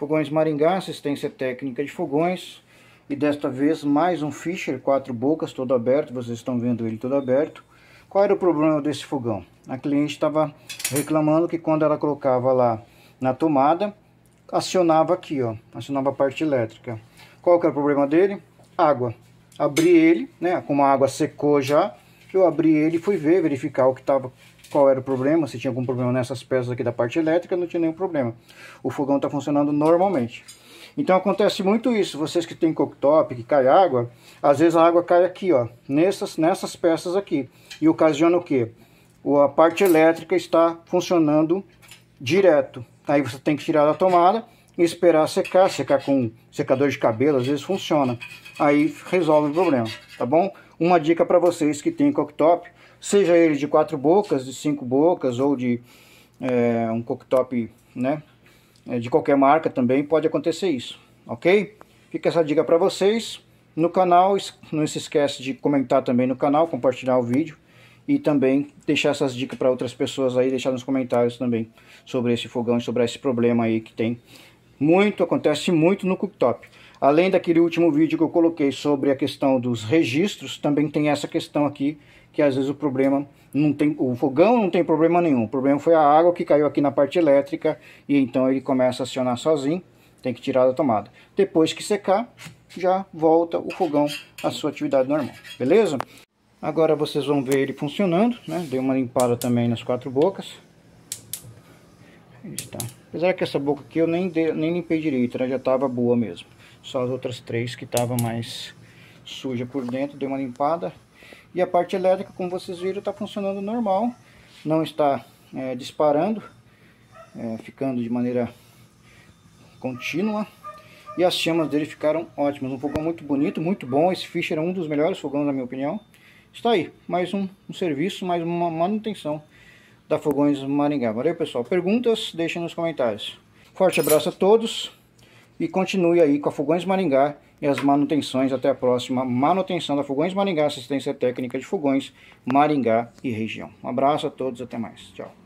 Fogões Maringá, assistência técnica de fogões. E desta vez mais um Fischer, quatro bocas, todo aberto, vocês estão vendo ele todo aberto. Qual era o problema desse fogão? A cliente estava reclamando que quando ela colocava lá na tomada, acionava aqui, ó, acionava a parte elétrica. Qual que era o problema dele? Água. Abri ele, né, como a água secou já, eu abri ele e fui ver, verificar o que estava qual era o problema, se tinha algum problema nessas peças aqui da parte elétrica, não tinha nenhum problema. O fogão está funcionando normalmente. Então acontece muito isso, vocês que tem cooktop, que cai água, às vezes a água cai aqui, ó, nessas, nessas peças aqui. E ocasiona o que? A parte elétrica está funcionando direto. Aí você tem que tirar da tomada e esperar secar, secar com secador de cabelo, às vezes funciona. Aí resolve o problema, tá bom? Uma dica para vocês que tem cooktop, seja ele de quatro bocas, de cinco bocas ou de é, um cooktop, né? Eh, de qualquer marca também pode acontecer isso, ok? Fica essa dica para vocês no canal. Não se esquece de comentar também no canal, compartilhar o vídeo e também deixar essas dicas para outras pessoas aí, deixar nos comentários também sobre esse fogão e sobre esse problema aí que tem muito, acontece muito no cooktop. Além daquele último vídeo que eu coloquei sobre a questão dos registros, também tem essa questão aqui, que às vezes o problema não tem, o fogão não tem problema nenhum. O problema foi a água que caiu aqui na parte elétrica e então ele começa a acionar sozinho, tem que tirar da tomada. Depois que secar, já volta o fogão à sua atividade normal, beleza? Agora vocês vão ver ele funcionando, né? Dei uma limpada também nas quatro bocas. Está. Apesar que essa boca aqui eu nem, de, nem limpei direito, ela já estava boa mesmo. Só as outras três que estavam mais suja por dentro, dei uma limpada. E a parte elétrica, como vocês viram, está funcionando normal. Não está é, disparando, é, ficando de maneira contínua. E as chamas dele ficaram ótimas. Um fogão muito bonito, muito bom. Esse Fischer é um dos melhores fogões, na minha opinião. Está aí, mais um, um serviço, mais uma manutenção da Fogões Maringá. Valeu, pessoal. Perguntas, deixem nos comentários. Forte abraço a todos e continue aí com a Fogões Maringá e as manutenções. Até a próxima manutenção da Fogões Maringá, assistência técnica de Fogões Maringá e região. Um abraço a todos, até mais. Tchau.